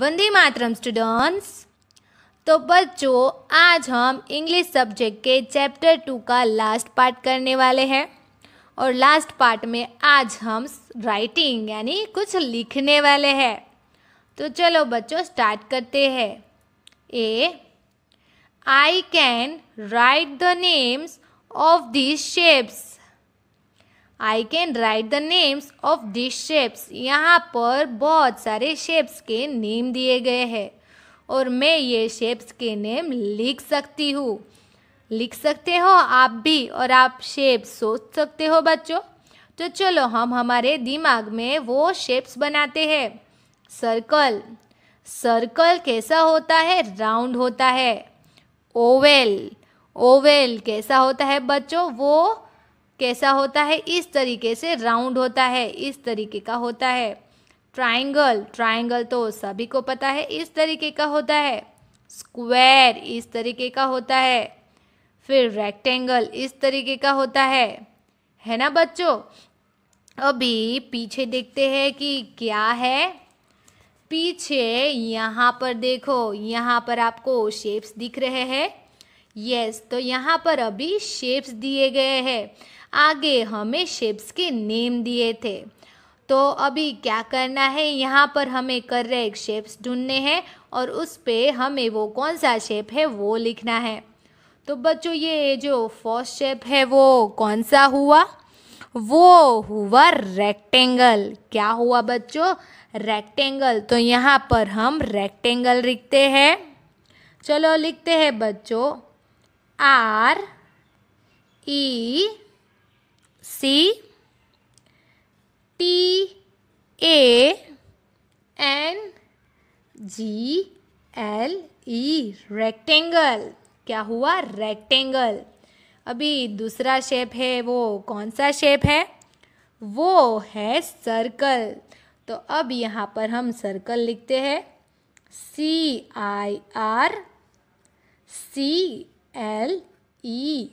वंदे मातरम students तो बच्चों आज हम इंग्लिश सब्जेक्ट के चैप्टर टू का लास्ट पार्ट करने वाले हैं और लास्ट पार्ट में आज हम राइटिंग यानी कुछ लिखने वाले हैं तो चलो बच्चों स्टार्ट करते हैं A I can write the names of these shapes I can write the names of this shapes यहाँ पर बहुत सारे शेप्स के नेम दिए गए हैं और मैं ये शेप्स के नेम लिख सकती हूँ लिख सकते हो आप भी और आप शेप सोच सकते हो बच्चों तो चलो हम हमारे दिमाग में वो शेप्स बनाते हैं सर्कल सर्कल कैसा होता है राउंड होता है ओवेल ओवेल कैसा होता है बच्चों वो कैसा होता है इस तरीके से राउंड होता है इस तरीके का होता है ट्राइंगल ट्राइंगल तो सभी को पता है इस तरीके का होता है स्क्वायर इस तरीके का होता है फिर रेक्टेंगल इस तरीके का होता है है ना बच्चों अभी पीछे देखते हैं कि क्या है पीछे यहाँ पर देखो यहाँ पर आपको शेप्स दिख रहे हैं यस yes, तो यहाँ पर अभी शेप्स दिए गए हैं आगे हमें शिप्स के नेम दिए थे तो अभी क्या करना है यहाँ पर हमें कर रहे एक शेप्स ढूंढने हैं और उस पर हमें वो कौन सा शेप है वो लिखना है तो बच्चों ये जो फर्स्ट शेप है वो कौन सा हुआ वो हुआ रेक्टेंगल क्या हुआ बच्चों रेक्टेंगल तो यहाँ पर हम रेक्टेंगल लिखते हैं चलो लिखते हैं बच्चों R E e C T A N G L E rectangle क्या हुआ रेक्टेंगल अभी दूसरा शेप है वो कौन सा शेप है वो है सर्कल तो अब यहाँ पर हम सर्कल लिखते हैं C I R C L E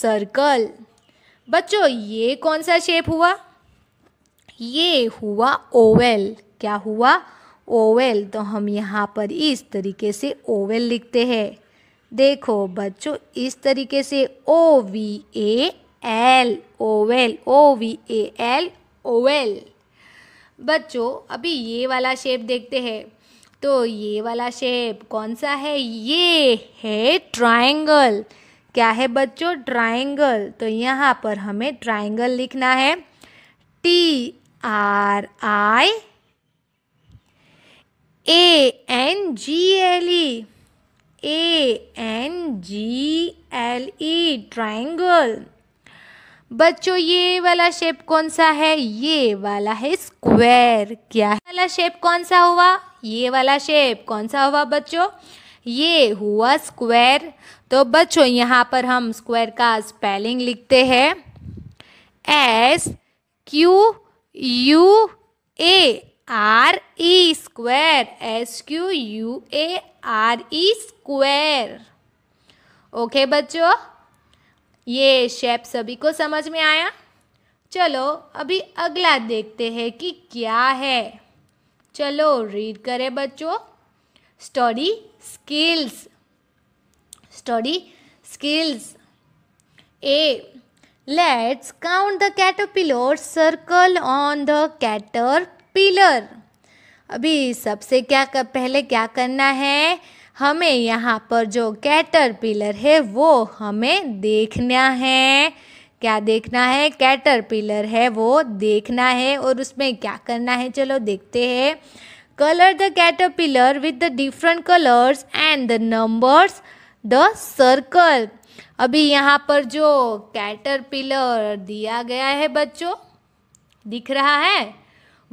circle बच्चों ये कौन सा शेप हुआ ये हुआ ओवेल क्या हुआ ओवेल तो हम यहाँ पर इस तरीके से ओवेल लिखते हैं देखो बच्चों इस तरीके से O V A L oval O V A L oval बच्चों अभी ये वाला शेप देखते हैं तो ये वाला शेप कौन सा है ये है ट्राइंगल क्या है बच्चों ट्राइंगल तो यहाँ पर हमें ट्राइंगल लिखना है T R I A N G L E A N G L E triangle बच्चों ये वाला शेप कौन सा है ये वाला है स्क्वायर क्या है वाला शेप कौन सा हुआ ये वाला शेप कौन सा हुआ बच्चों ये हुआ स्क्वायर तो बच्चों यहाँ पर हम स्क्वायर का स्पेलिंग लिखते हैं S Q U A R E square S Q U A R E square okay बच्चों ये शेप सभी को समझ में आया चलो अभी अगला देखते हैं कि क्या है चलो रीड करें बच्चों study skills study skills. A. Let's count the caterpillar circle on the caterpillar. अभी सबसे क्या कर, पहले क्या करना है हमें यहाँ पर जो कैटरपिलर है वो हमें देखना है क्या देखना है कैटरपिलर है वो देखना है और उसमें क्या करना है चलो देखते हैं colour the caterpillar with the different colours and the numbers the circle अभी यहाँ पर जो कैटरपिलर दिया गया है बच्चों दिख रहा है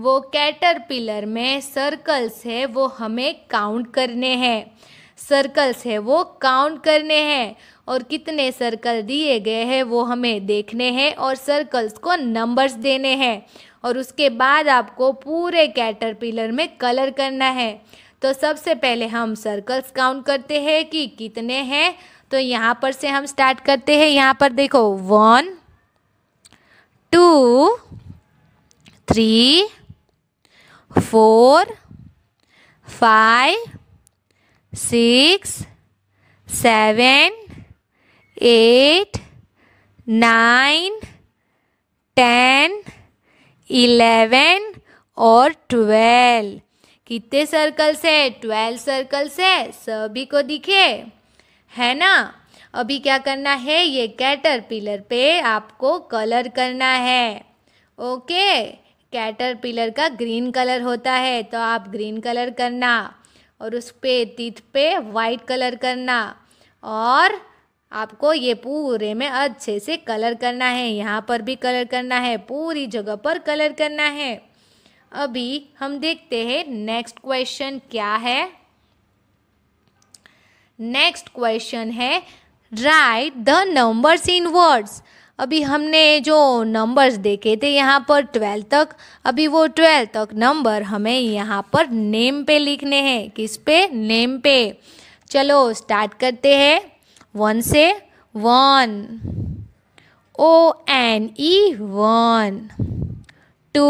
वो कैटरपिलर में सर्कल्स है वो हमें काउंट करने हैं सर्कल्स है वो काउंट करने हैं और कितने सर्कल दिए गए हैं वो हमें देखने हैं और सर्कल्स को नंबर्स देने हैं और उसके बाद आपको पूरे कैटरपिलर में कलर करना है तो सबसे पहले हम सर्कल्स काउंट करते हैं कि कितने हैं तो यहाँ पर से हम स्टार्ट करते हैं यहाँ पर देखो one two three four five six seven eight nine ten eleven और ट्वेल्व कितने सर्कल्स है ट्वेल्व सर्कल्स है सभी को दिखे है ना अभी क्या करना है ये कैटर पिलर पे आपको कलर करना है ओके कैटर पिलर का ग्रीन कलर होता है तो आप ग्रीन कलर करना और उस पे तीत पे वाइट कलर करना और आपको ये पूरे में अच्छे से कलर करना है यहाँ पर भी कलर करना है पूरी जगह पर कलर करना है अभी हम देखते हैं नेक्स्ट क्वेश्चन क्या है नेक्स्ट क्वेश्चन है write the numbers in words अभी हमने जो नंबर्स देखे थे यहाँ पर ट्वेल्व तक अभी वो ट्वेल्व तक नंबर हमें यहाँ पर नेम पे लिखने हैं किस पे नेम पे चलो स्टार्ट करते हैं वन से one O N E one two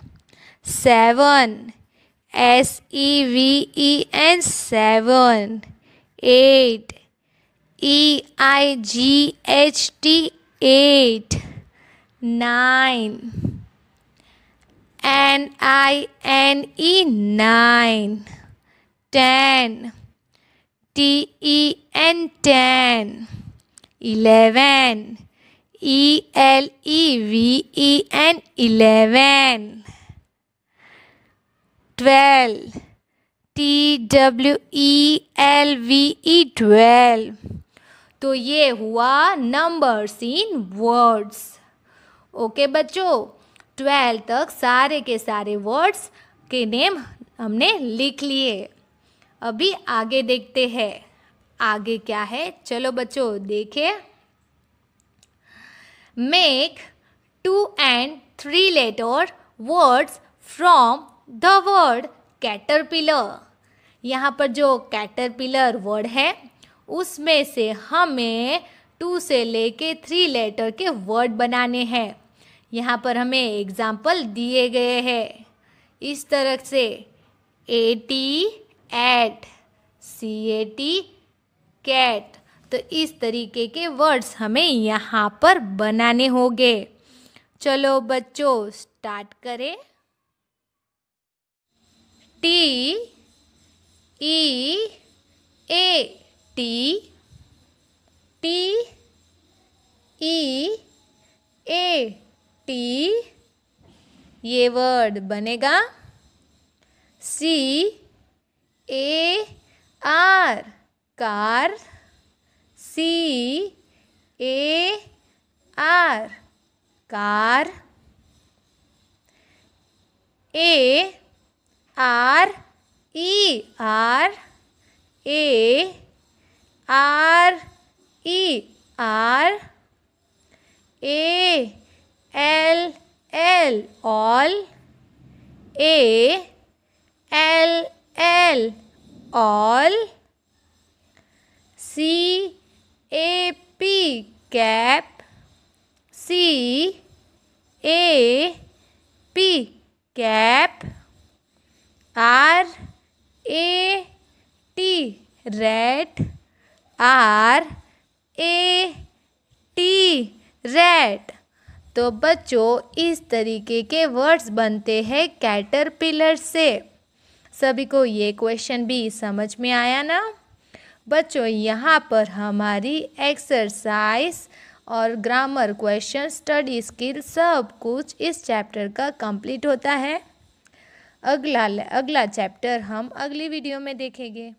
seven S E V E N seven eight E I G H T eight nine N I N E nine ten T E N ten eleven E L E V E N eleven twelve T W E L V E twelve तो ये हुआ numbers in words okay बच्चों twelve तक सारे के सारे words के name हमने लिख लिए अभी आगे देखते हैं आगे क्या है चलो बच्चों देखे make two and three letter words from the word caterpillar यहाँ पर जो कैटरपिलर वर्ड है उसमें से हमें टू से लेके थ्री लेटर के वर्ड बनाने हैं यहाँ पर हमें एग्जाम्पल दिए गए हैं इस तरह से A T at C A T cat तो इस तरीके के वर्ड्स हमें यहाँ पर बनाने होंगे चलो बच्चों स्टार्ट करें T E A T T E A T ये वर्ड बनेगा C A R car C A R car A R E are A R E are A L L all A L L all C A P cap C A P cap R A T rat R A T rat तो बच्चों इस तरीके के words बनते हैं caterpillar से सभी को ये क्वेश्चन भी समझ में आया ना बच्चों यहाँ पर हमारी एक्सरसाइज और ग्रामर क्वेश्चन स्टडी स्किल सब कुछ इस चैप्टर का कंप्लीट होता है अगला अगला चैप्टर हम अगली वीडियो में देखेंगे